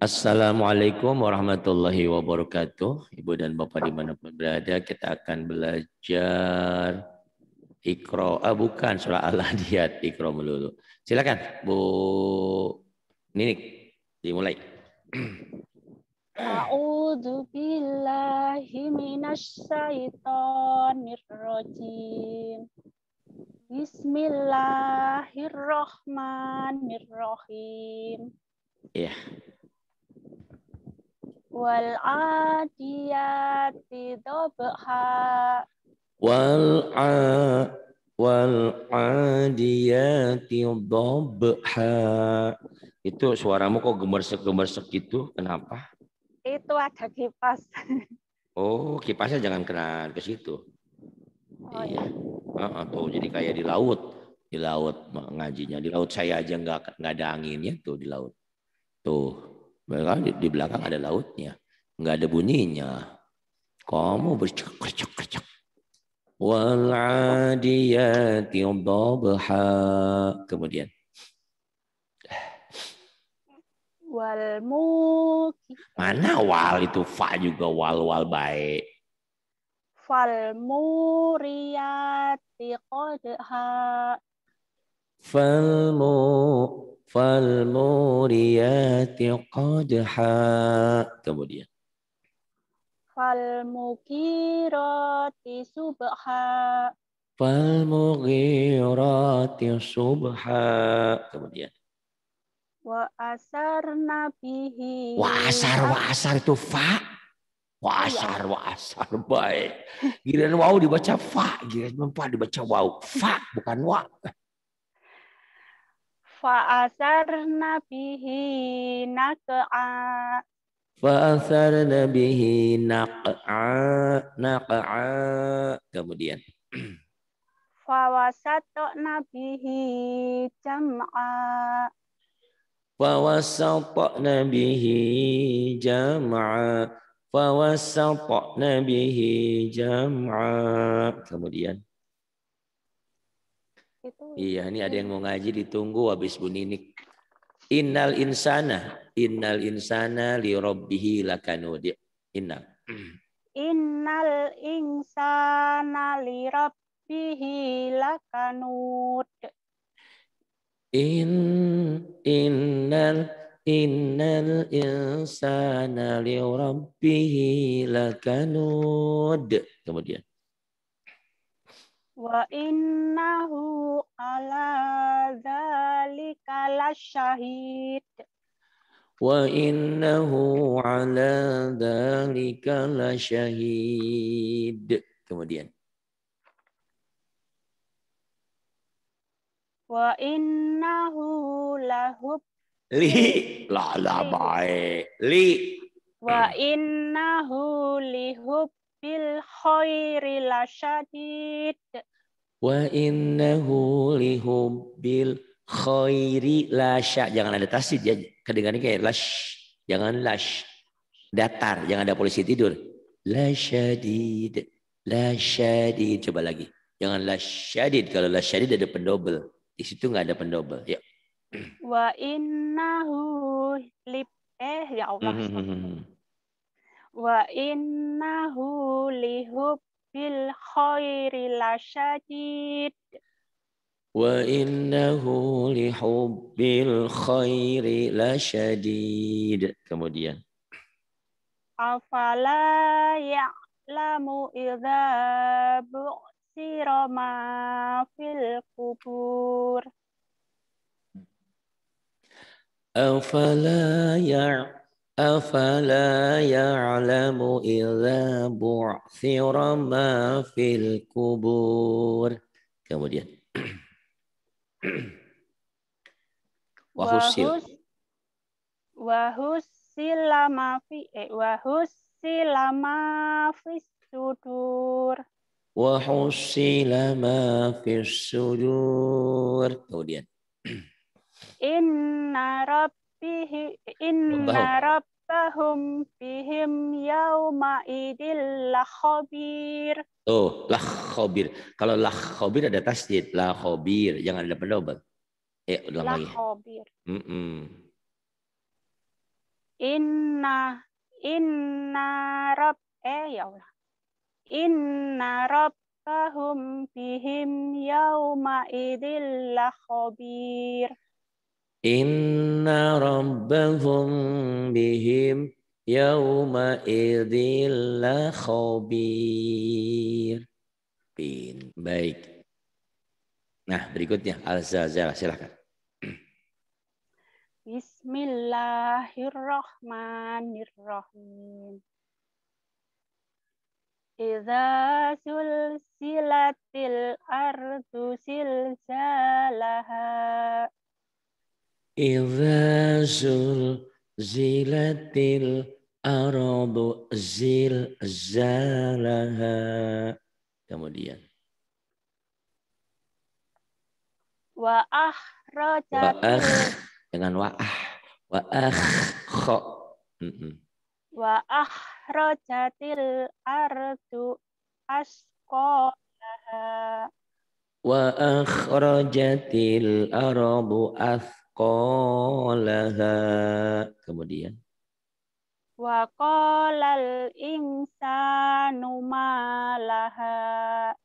Assalamualaikum warahmatullahi wabarakatuh. Ibu dan Bapak dimanapun berada, kita akan belajar Iqra. ah bukan surah Al-Hadiyat, Iqra melulu. Silakan Bu Ninik, dimulai. A'udzu billahi minasy syaithanir rajim. Bismillahirrahmanirrahim. Iya. Yeah wal adiyati Wal'a wal dobha. wal adiyati itu suaramu kok gemersek-gemersek gitu kenapa itu ada kipas oh kipasnya jangan kena ke situ oh, iya uh, uh, jadi kayak di laut di laut ngajinya di laut saya aja nggak nggak ada anginnya tuh di laut tuh mereka di, di belakang ada lautnya. Nggak ada bunyinya. Kamu bercak, bercak, bercak. Wal'adiyati dhabha. Kemudian. Walmu. Mana wal itu fa juga wal wal baik. Falmuriyati qadha. Fal Falmuriyati qadha. Kemudian. Falmukirati subha. Falmukirati subha. Kemudian. Wa asar nabihi. Wa asar, wa asar itu fa. Wa iya. asar, wa asar. Baik. Giliran wau dibaca fa. Giliran fa dibaca wau Fa, bukan wa. فأثرن به نقعا فأثرن به نقعا نقعا kemudian فوسطن به جمعا فوسطن به جمعا فوسطن به جمعا kemudian Oh, iya, ini ada yang mau ngaji iya. ditunggu habis Bu Ninik. Innal iya. insana, innal insana li rabbihi lakanud. Innal. Innal insana li rabbihi lakanud. In innal innal insana li rabbihi lakanud. Kemudian wa innahu ala dzalika lasyahid wa innahu ala dzalika lasyahid kemudian wa innahu lahub li la la baik li wa innahu lihub bil khairi lasyadid wa innahu hubbil khairi lasya jangan ada tasdid ya kedengarannya kayak lash jangan lash datar jangan ada polisi tidur lasyadid lasyadid coba lagi jangan lasyadid kalau lasyadid ada pendobel di situ nggak ada pendobel ya wa innahu li eh ya Allah hmm, hmm, hmm, وإنه لحب الخير لشديد وإنه لحب الخير لشديد kemudian أفلا يعلم إذا بعثر ما في القبور أفلا يعلم أفلا يعلم إذا بعثر ما في القبور kemudian wahusil wahusila ma fi eh, wahusila ma fi sudur wahusila ma fi sudur kemudian inna rabb bihi inna rabbahum bihim yauma idil lakhabir. Tuh, khabir. Kalau khabir ada tasdid, khabir. jangan ada pendobat. Eh, ulang lagi. Lakhabir. Mm -mm. Inna inna rabb eh ya Allah. Inna rabbahum bihim yauma idil lakhabir. Inna rabbahum bihim yawma idhilla khabir. Baik. Nah, berikutnya al zazalah silakan. Bismillahirrahmanirrahim. Iza silatil ardu silzalaha Iza zulzilatil arabu zalaha. Kemudian. Wa'ah rojatil. Wa'ah. Dengan wa'ah. Wa'ah kho. Wa'ah rojatil ardu asqalaha. Wa'akhrajatil arabu ath qalaha kemudian wa qalal insanu malaha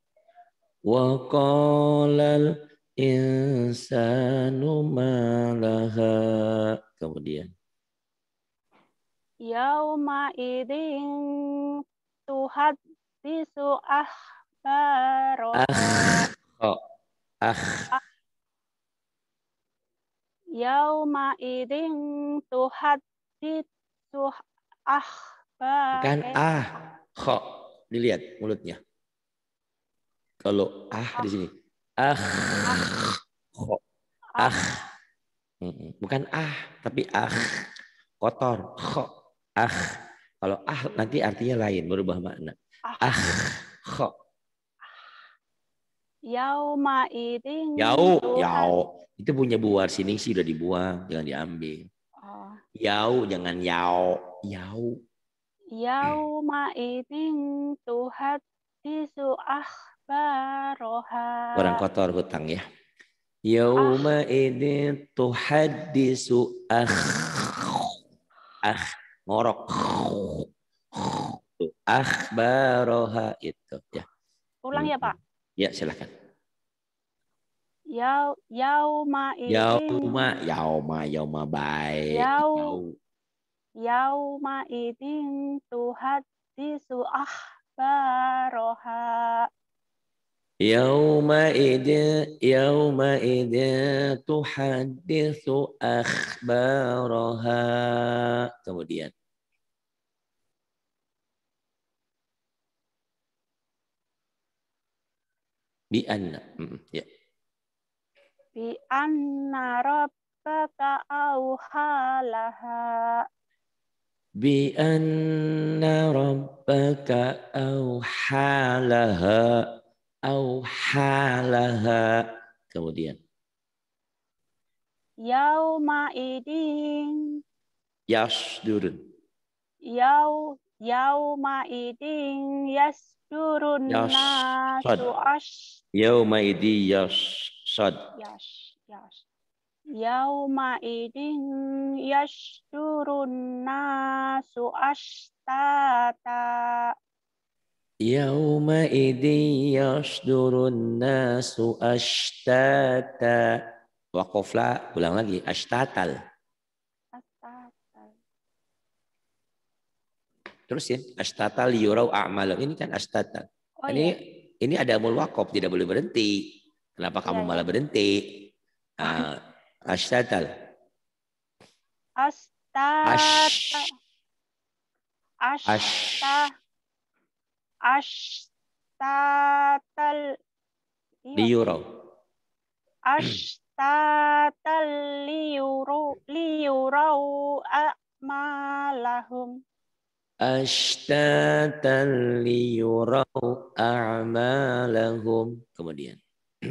wa qalal insanu malaha kemudian yauma idin tuhat disu ahbaro ah, oh. ah. ah yauma idin tuhat tuh ah bukan ah kho dilihat mulutnya kalau ah, di sini ah, kok kho ah, ah. bukan ah tapi ah kotor kho ah kalau ah nanti artinya lain berubah makna ah, ah kho Yau iding. Yau, yau. Itu punya buah sini sih udah dibuang, jangan diambil. Oh. Yau, jangan yau, yau. yau iding tuhat tisu akhbaroha. Orang kotor hutang ya. yau idin tuhat tisu akh. Ah, ngorok. Akhbaroha itu ya. Ulang ya hmm. Pak. Ya, silakan. Yau yauma ini. Yauma yauma yauma baik. Yau ma idin tuhat disu ahbaroha. Yauma idin yauma idin tuhadisu Kemudian. Bi anna. Mm, ya. Bi anna rabbaka auhalaha. Bi anna rabbaka auhalaha. Auhalaha. Kemudian. Yauma idin. Yasdurun. Yau Yauma idin yasdurun yas nasu ash. Yauma idin yas sad. Yas, yas. Yauma idin yasdurun nasu ashtata. Yauma idin yasdurun nasu ashtata. Wakofla, ulang lagi. Ashtatal. Terusin ya, astata liyurau a'malam. Ini kan astata. Oh, ini iya. ini ada amul wakof tidak boleh berhenti. Kenapa kamu iya. iya. malah berhenti? Uh, ah, astatal. Astata. Ash. Ashta. Ashtatal. Iya. Liyurau. Ashtatal liyurau liyurau a'malahum ashtatan liyurau a'malahum kemudian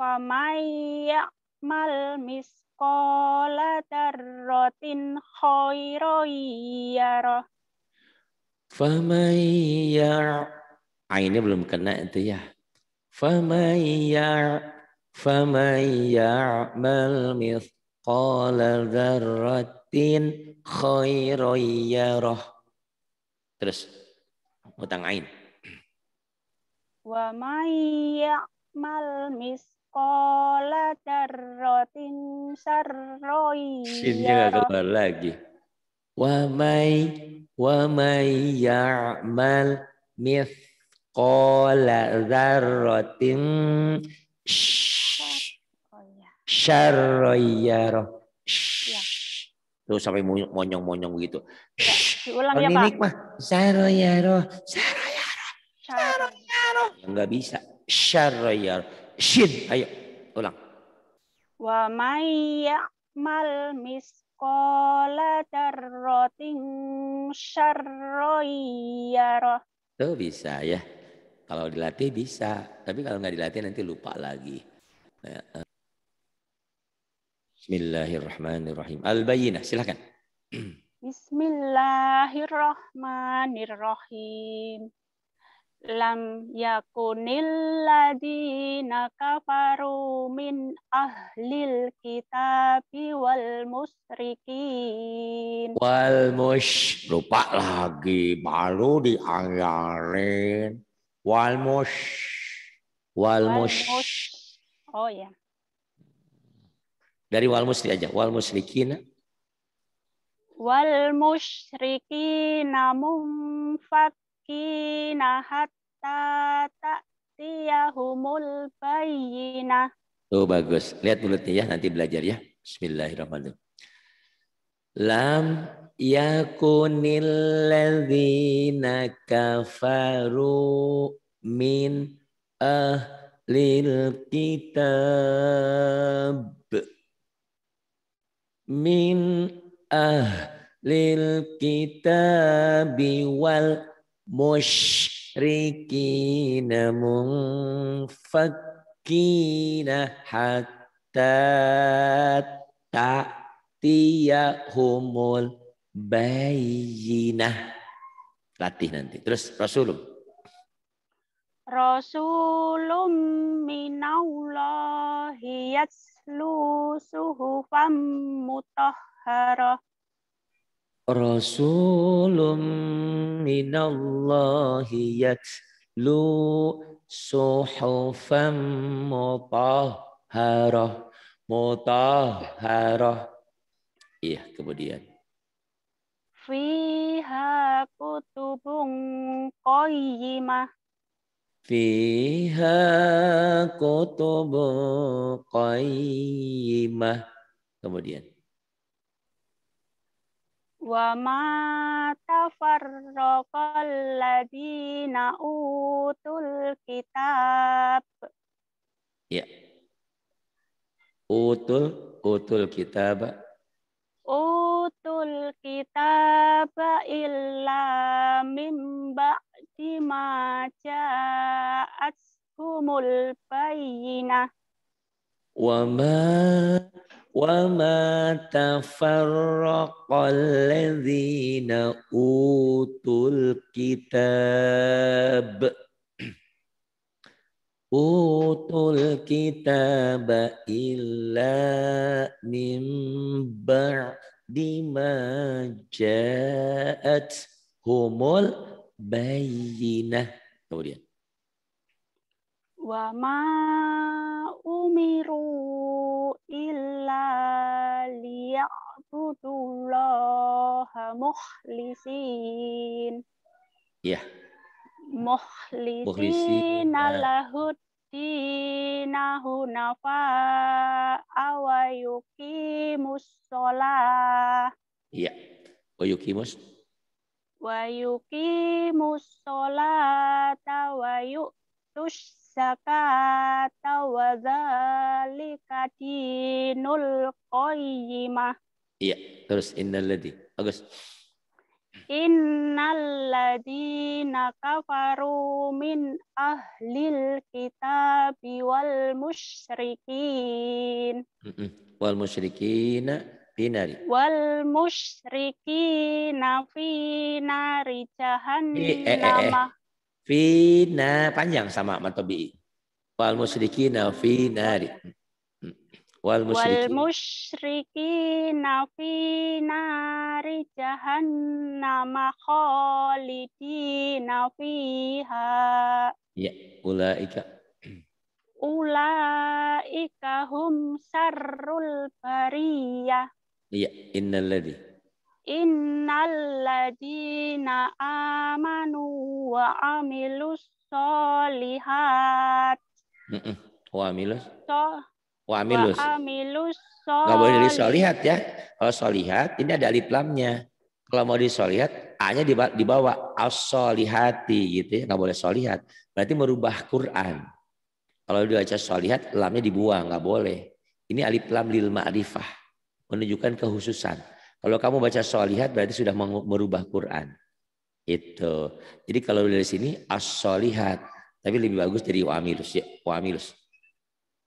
famay mal misqala darrotin khairan yarah famay ya' belum kena itu ya famay ya' mal miskola misqala Khairoyyaroh, Terus utang ain. Wa may ya'mal misqala darotin sarroy. Sinnya enggak keluar lagi. Wa may wa may ya'mal misqala kola darotin Sh- Ya. ya Tuh sampai monyong-monyong gitu. Ya, diulang ya, Pak. mah zaro yaro, zaro yaro, zaro yaro. Enggak bisa. Syaro yaro. Shin, ayo ulang. Wa may ya'mal misqala darratin syarra yaro. Tuh bisa ya. Kalau dilatih bisa, tapi kalau nggak dilatih nanti lupa lagi. Nah, Bismillahirrahmanirrahim. Al-Bayyinah, silakan. Bismillahirrahmanirrahim. Lam yakunil ladina kafaru min ahlil kitabi wal musrikin. Wal mush. Lupa lagi. Baru diayarin. Wal mush. Wal mush. Oh ya. Dari wal musri aja. Wal musyrikina. Wal musyrikina Fakina hatta ta'tiyahumul Bayina. Tuh bagus. Lihat mulutnya ya, nanti belajar ya. Bismillahirrahmanirrahim. Lam yakunil ladzina kafaru min ahlil kitab min ahlil kitabi wal musyrikin munfakkina hatta ta'tiyahumul bayinah. Latih nanti. Terus Rasulullah. Rasulum minallahi yatslu suhufam mutahharah Rasulum minallahi yatslu suhufam mutahharah mutahharah iya kemudian fiha kutubun qayyimah Fiha kutubu qayyimah. Kemudian. Wa ma tafarraqal ladina utul kitab. Ya. Utul, utul kitab. Utul kitab illa mimba بما جاءتهم البينة وما وما تفرق الذين أوتوا الكتاب أوتوا الكتاب إلا من بعد ما جاءتهم bayinah kemudian wama umiru illa liya'budullaha mukhlisin ya mukhlisin lahud dinahu nafa awayuki musola iya wayuki mus wa yuqimus sholata wa yu'tus zakata wa dzalika dinul qayyimah. Iya, terus innalladzi. Agus. Innalladzina kafaru min ahlil kitabi wal musyrikin. Mm -mm. Wal musyrikin binari. Wal musyriki nafi nari eh, eh, eh. jahannam. Fi na panjang sama matobi. Hmm. Wal musyriki nafi nari. Wal musyriki. Wal musyriki nafi nari jahannam khalidi nafiha. Ya, ulaika ulaika hum sarrul bariyah Iya, innalladzi. Innalladzina amanu wa amilus solihat. Mm -mm. Wa amilus. So, wa amilus. Wa amilus solihat. Gak boleh disolihat ya. Kalau solihat ini ada alif lamnya. Kalau mau disolihat, A-nya dibawa as-solihati gitu ya. Gak boleh solihat. Berarti merubah Quran. Kalau dibaca solihat, lamnya dibuang. Gak boleh. Ini alif lam lil ma'rifah menunjukkan kehususan. Kalau kamu baca solihat berarti sudah merubah Quran. Itu. Jadi kalau dari sini as-solihat. Tapi lebih bagus dari wa'amilus. Ya. Wa'amilus.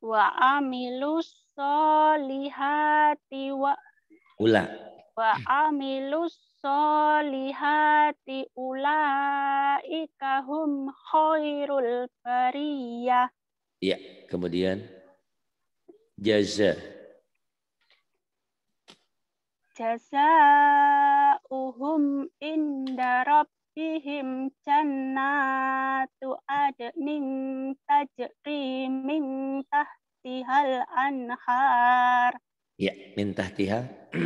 Wa'amilus solihati wa. Ula. Wa'amilus solihati ulaika ikahum khairul bariyah. Ya, kemudian jaza jazaohum inda rabbihim jannatu adnin tajri min tahtihal anhar ya min tahtiha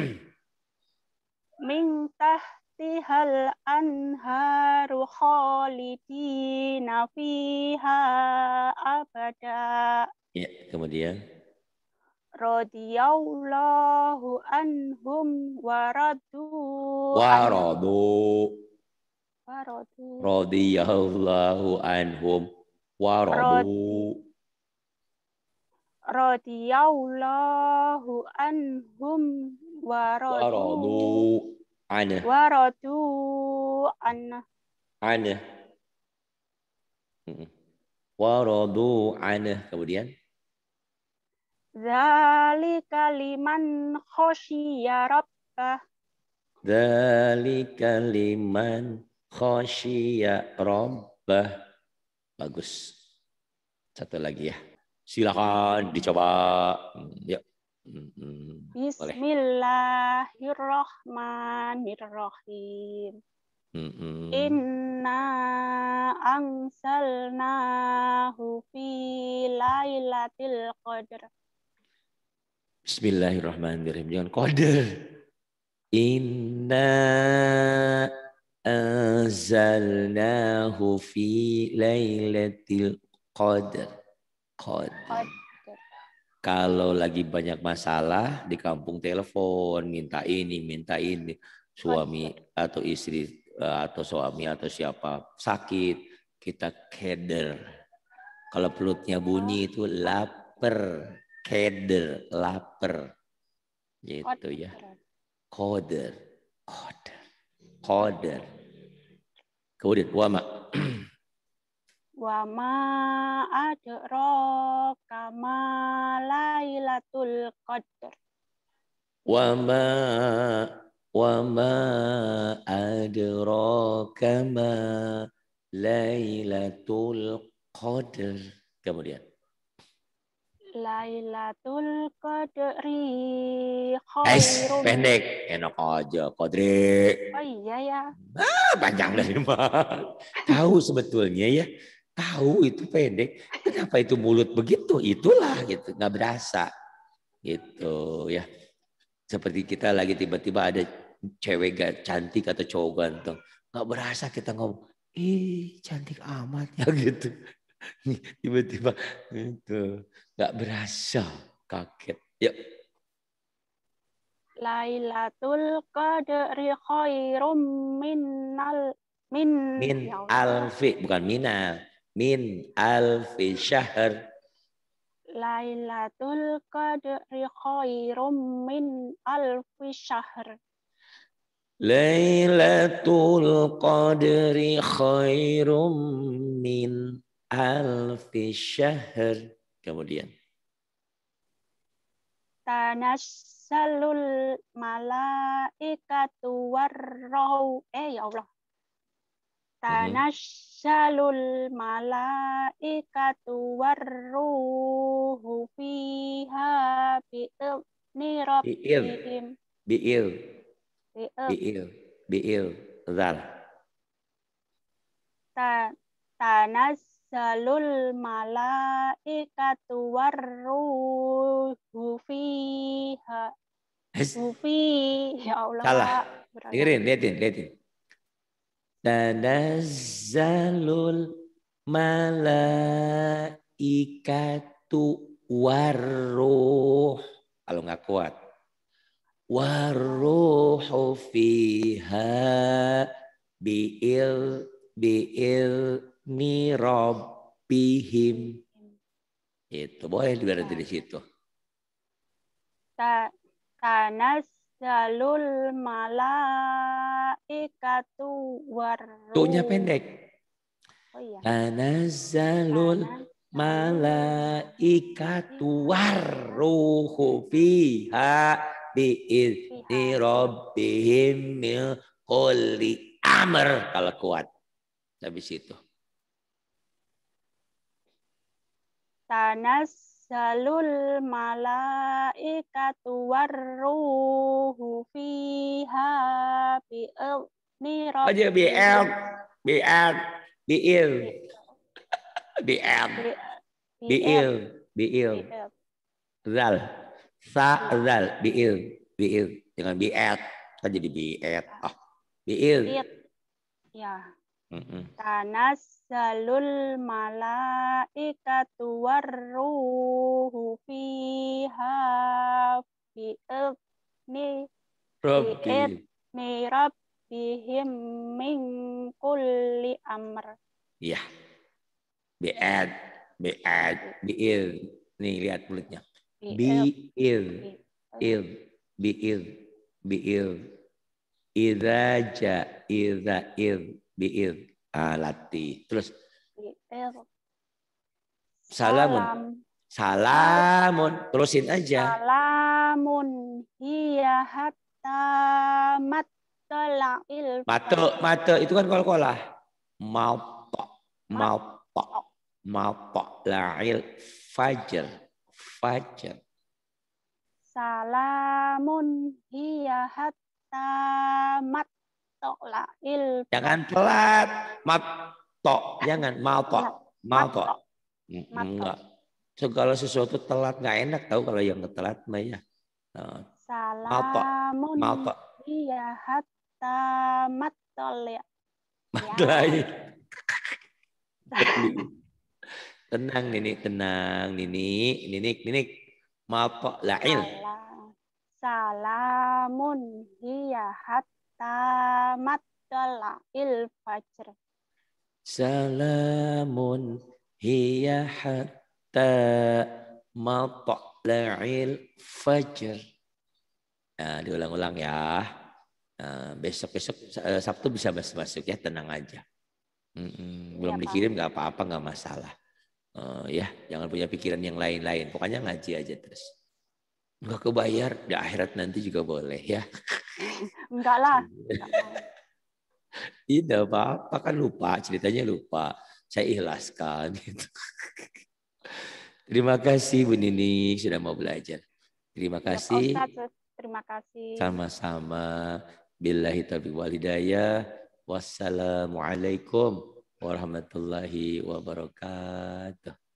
min tahtihal anhar khalidina fiha abada ya kemudian radhiyallahu anhum waradu waradu waradu radhiyallahu anhum waradu radhiyallahu anhum waradu anah waradu anah anah waradu anah hmm. kemudian Zalika liman khosyiya rabbah. Zalika liman khosyiya rabbah. Bagus. Satu lagi ya. Silakan dicoba. Hmm, yuk. Hmm, hmm. Bismillahirrahmanirrahim. Inna angsalnahu fi lailatil qadr. Bismillahirrahmanirrahim. Jangan kode. Inna anzalnahu fi lailatul qadr. Qadr. Kalau lagi banyak masalah di kampung telepon, minta ini, minta ini, suami atau istri eh, atau suami atau siapa sakit, kita keder. Kalau perutnya bunyi itu lapar keder, lapar. Gitu ya. Koder. Koder. Koder. Kemudian wama. Wama adro kama lailatul qadr. Wama wama adro kama lailatul qadr. Kemudian. Lailatul Qadri Eh, pendek. Enak aja, Qadri. Oh iya ya. Ah, panjang dari mah. Tahu sebetulnya ya. Tahu itu pendek. Kenapa itu mulut begitu? Itulah gitu, nggak berasa. Gitu ya. Seperti kita lagi tiba-tiba ada cewek gak cantik atau cowok ganteng. Nggak berasa kita ngomong, ih cantik amat ya gitu. Tiba-tiba itu nggak berasa kaget. ya Lailatul Qadri khairum minnal min min ya alfi bukan mina min alfi syahr Lailatul Qadri khairum min alfi syahr Lailatul Qadri khairum min alfi syahr kemudian tanassalul malaikatu warrau eh ya Allah mhm. tanassalul malaikatu warruhu fiha bi'il. rabbihim bi'il bi'il bi'il zal tanas tanzalul malaikatu warruhu fiha Sufi ya Allah. Salah. Dengerin, liatin, liatin. Tanazzalul malaikatu waruh. Kalau nggak kuat. Waruhu fiha bi'il bi'il mirobihim. Itu boleh berarti di situ. Ta tanas dalul malaikatu war. Tuhnya pendek. Oh iya. Tanazzalul malaikatu warruhu fiha biizni rabbihim min kulli amr kalau kuat. Habis itu. tanazzalul malaikatu warruhu fiha bi'izni oh, bi Aja bi'el, bi'el, bi Bi'el. bi bi'il. Zal. Sa zal bi'il, bi'il. bi bi'et, kan jadi bi'et. Oh, bi bi'il. Ya. Tanassalul malaikatu warruhu fiha bi'idni bi'idni rabbihim min kulli amr. Iya. Bi'ad, bi'ad, bi'id. Nih lihat bulutnya. Bi'id, id, bi'id, bi'id. Iza ja, iza id biir alati. Terus biir. Salamun. Salamun. Terusin aja. Salamun Iya hatta matola'il. matel matel itu kan kol-kolah. Maupok, maupok, maupok. La'il fajar, fajar. Salamun Iya hatta mat il jangan ya telat. Mato. jangan Mato. Mato. enggak segala sesuatu telat nggak enak tahu kalau yang telat mah ya salamun Mato. iya hatta matol ya matlai ya. tenang nini tenang nini nini nini maltok lail salamun hiya hat tamat il fajr. Salamun hiya hatta il fajr. Nah, diulang-ulang ya. Nah, besok-besok eh, Sabtu bisa masuk-masuk ya, tenang aja. Mm-mm, belum ya, dikirim nggak apa-apa, nggak masalah. Uh, ya, jangan punya pikiran yang lain-lain. Pokoknya ngaji aja terus nggak kebayar di akhirat nanti juga boleh ya enggak lah tidak apa-apa kan lupa ceritanya lupa saya ikhlaskan gitu terima kasih Bu Nini sudah mau belajar terima iya, kasih terima kasih sama-sama billahi taufiq walhidayah wassalamualaikum warahmatullahi wabarakatuh